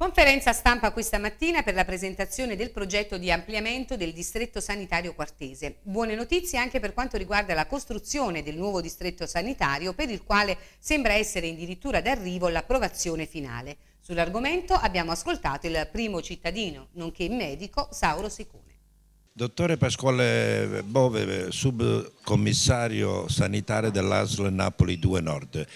Conferenza stampa questa mattina per la presentazione del progetto di ampliamento del distretto sanitario quartese. Buone notizie anche per quanto riguarda la costruzione del nuovo distretto sanitario per il quale sembra essere addirittura d'arrivo l'approvazione finale. Sull'argomento abbiamo ascoltato il primo cittadino, nonché medico, Sauro Sicone. Dottore Pasquale Bove, subcommissario sanitario dell'ASL Napoli 2 Nord.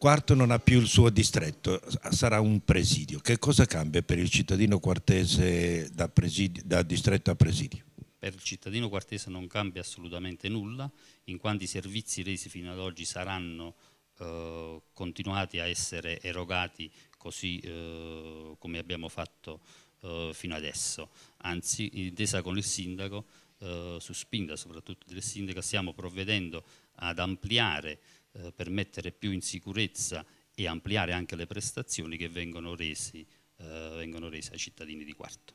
Quarto non ha più il suo distretto, sarà un presidio. Che cosa cambia per il cittadino quartese da, presidio, da distretto a presidio? Per il cittadino quartese non cambia assolutamente nulla, in quanto i servizi resi fino ad oggi saranno eh, continuati a essere erogati così eh, come abbiamo fatto eh, fino adesso. Anzi, in intesa con il sindaco, eh, su spinta soprattutto del sindaco, stiamo provvedendo ad ampliare eh, per mettere più in sicurezza e ampliare anche le prestazioni che vengono, resi, eh, vengono rese ai cittadini di Quarto.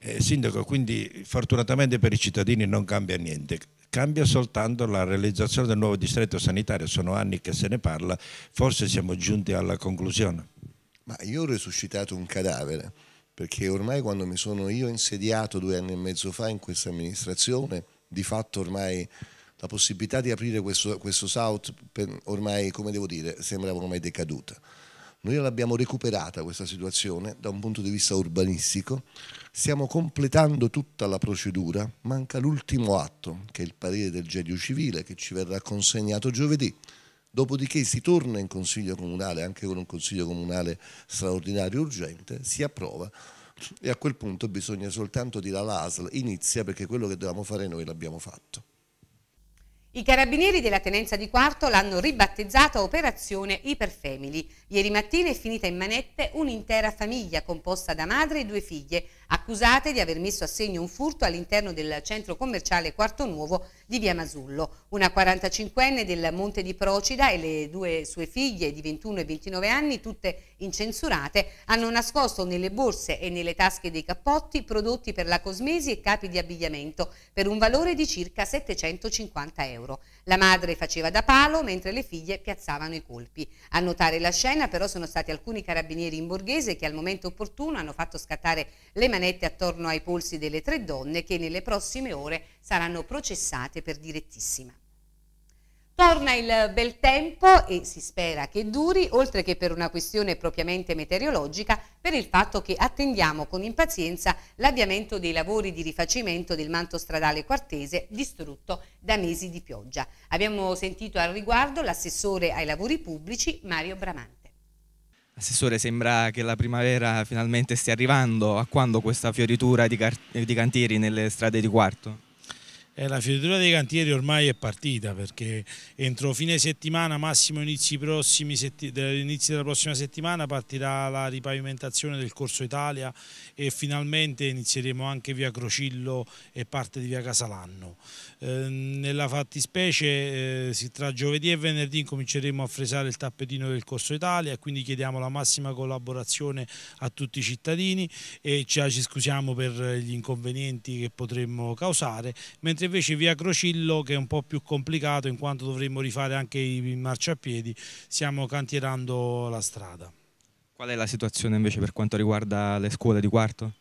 Eh, sindaco, quindi fortunatamente per i cittadini non cambia niente, cambia soltanto la realizzazione del nuovo distretto sanitario, sono anni che se ne parla, forse siamo giunti alla conclusione. Ma io ho resuscitato un cadavere, perché ormai quando mi sono io insediato due anni e mezzo fa in questa amministrazione, di fatto ormai la possibilità di aprire questo, questo South per, ormai, come devo dire, sembrava ormai decaduta. Noi l'abbiamo recuperata questa situazione da un punto di vista urbanistico, stiamo completando tutta la procedura, manca l'ultimo atto, che è il parere del Gedio Civile, che ci verrà consegnato giovedì. Dopodiché si torna in Consiglio Comunale, anche con un Consiglio Comunale straordinario urgente, si approva e a quel punto bisogna soltanto dire all'ASL inizia perché quello che dovevamo fare noi l'abbiamo fatto. I carabinieri della tenenza di quarto l'hanno ribattezzata Operazione Iperfamily. Ieri mattina è finita in manette un'intera famiglia composta da madre e due figlie accusate di aver messo a segno un furto all'interno del centro commerciale Quarto Nuovo di Via Masullo. Una 45enne del Monte di Procida e le due sue figlie di 21 e 29 anni, tutte incensurate, hanno nascosto nelle borse e nelle tasche dei cappotti prodotti per la cosmesi e capi di abbigliamento per un valore di circa 750 euro. La madre faceva da palo mentre le figlie piazzavano i colpi. A notare la scena però sono stati alcuni carabinieri in borghese che al momento opportuno hanno fatto scattare le mani rimanete attorno ai polsi delle tre donne che nelle prossime ore saranno processate per direttissima. Torna il bel tempo e si spera che duri, oltre che per una questione propriamente meteorologica, per il fatto che attendiamo con impazienza l'avviamento dei lavori di rifacimento del manto stradale quartese distrutto da mesi di pioggia. Abbiamo sentito al riguardo l'assessore ai lavori pubblici Mario Bramante. Assessore, sembra che la primavera finalmente stia arrivando. A quando questa fioritura di, di cantieri nelle strade di Quarto? Eh, la fioritura dei cantieri ormai è partita perché entro fine settimana, massimo inizi, prossimi setti, inizi della prossima settimana partirà la ripavimentazione del Corso Italia e finalmente inizieremo anche via Crocillo e parte di via Casalanno. Eh, nella fattispecie eh, tra giovedì e venerdì cominceremo a fresare il tappetino del Corso Italia quindi chiediamo la massima collaborazione a tutti i cittadini e ci, ci scusiamo per gli inconvenienti che potremmo causare, mentre invece via Crocillo che è un po' più complicato in quanto dovremmo rifare anche i marciapiedi, stiamo cantierando la strada. Qual è la situazione invece per quanto riguarda le scuole di quarto?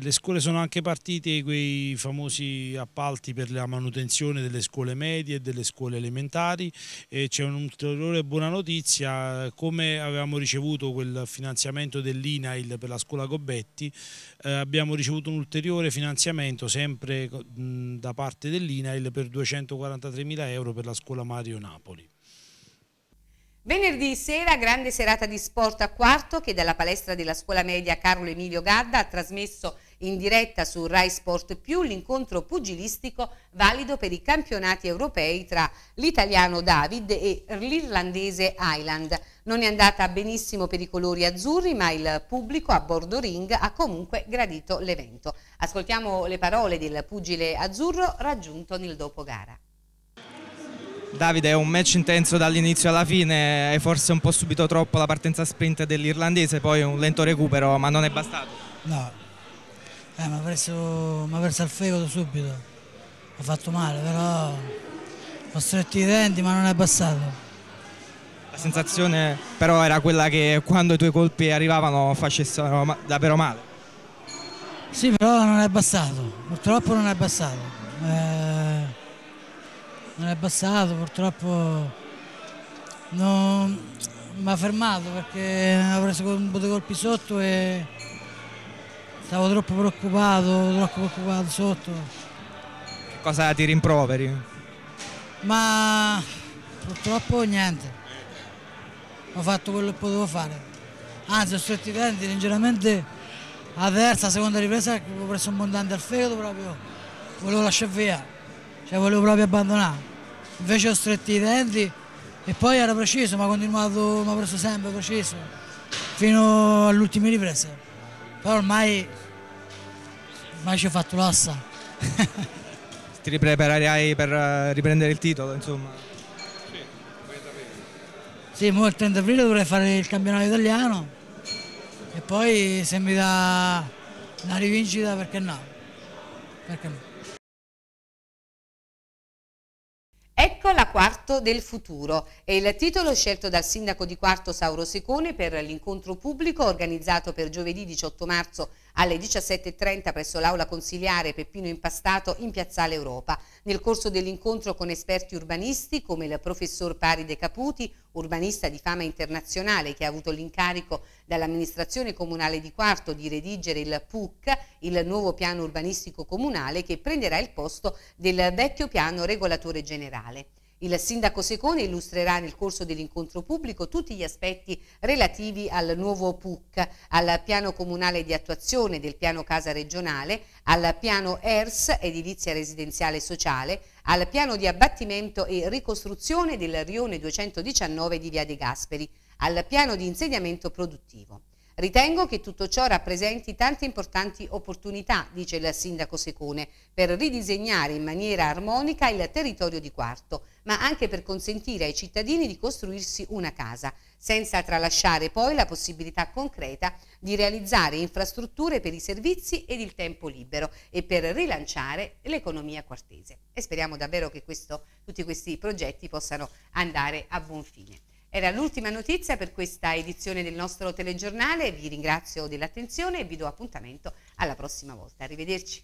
le scuole sono anche partite quei famosi appalti per la manutenzione delle scuole medie e delle scuole elementari e c'è un'ulteriore buona notizia, come avevamo ricevuto quel finanziamento dell'INAIL per la scuola Gobetti, eh, abbiamo ricevuto un ulteriore finanziamento sempre mh, da parte dell'INAIL per 243 mila euro per la scuola Mario Napoli. Venerdì sera, grande serata di sport a quarto che dalla palestra della scuola media Carlo Emilio Gadda ha trasmesso in diretta su Rai Sport Più l'incontro pugilistico valido per i campionati europei tra l'italiano David e l'irlandese Island. Non è andata benissimo per i colori azzurri, ma il pubblico a bordo ring ha comunque gradito l'evento. Ascoltiamo le parole del pugile azzurro raggiunto nel dopo gara. Davide, è un match intenso dall'inizio alla fine, hai forse un po' subito troppo la partenza sprint dell'irlandese, poi un lento recupero, ma non è bastato. No, eh, mi ha preso, preso, il fegato subito, ho fatto male, però ho stretto i denti ma non è bastato. La sensazione però era quella che quando i tuoi colpi arrivavano facessero davvero male. Sì, però non è bastato, purtroppo non è bastato. Eh non è passato, purtroppo mi ha fermato perché ho preso un po' di colpi sotto e stavo troppo preoccupato, troppo preoccupato sotto. Che cosa ti rimproveri? Ma purtroppo niente, ho fatto quello che potevo fare. Anzi, ho stretto i denti, leggeramente a terza, seconda ripresa, ho preso un montante al fegato proprio, volevo lasciare via cioè volevo proprio abbandonare. Invece ho stretto i denti e poi era preciso, ma ha continuato, mi ha preso sempre preciso, fino all'ultima ripresa. Però ormai, ormai ci ho fatto l'ossa. Ti ripreparerai per eh, riprendere il titolo, insomma? Sì, il 30 aprile dovrei fare il campionato italiano e poi se mi dà una rivincita perché no? Perché no? Ecco la Quarto del futuro, è il titolo scelto dal sindaco di Quarto Sauro Secone per l'incontro pubblico organizzato per giovedì 18 marzo alle 17.30 presso l'aula consiliare Peppino Impastato in Piazzale Europa. Nel corso dell'incontro con esperti urbanisti come il professor Pari De Caputi, urbanista di fama internazionale che ha avuto l'incarico dall'amministrazione comunale di Quarto di redigere il PUC, il nuovo piano urbanistico comunale che prenderà il posto del vecchio piano regolatore generale. Il sindaco Secone illustrerà nel corso dell'incontro pubblico tutti gli aspetti relativi al nuovo PUC, al piano comunale di attuazione del piano casa regionale, al piano ERS edilizia residenziale sociale, al piano di abbattimento e ricostruzione del rione 219 di Via De Gasperi, al piano di insediamento produttivo. Ritengo che tutto ciò rappresenti tante importanti opportunità, dice il sindaco Secone, per ridisegnare in maniera armonica il territorio di Quarto, ma anche per consentire ai cittadini di costruirsi una casa, senza tralasciare poi la possibilità concreta di realizzare infrastrutture per i servizi ed il tempo libero e per rilanciare l'economia quartese. E speriamo davvero che questo, tutti questi progetti possano andare a buon fine. Era l'ultima notizia per questa edizione del nostro telegiornale, vi ringrazio dell'attenzione e vi do appuntamento alla prossima volta. Arrivederci.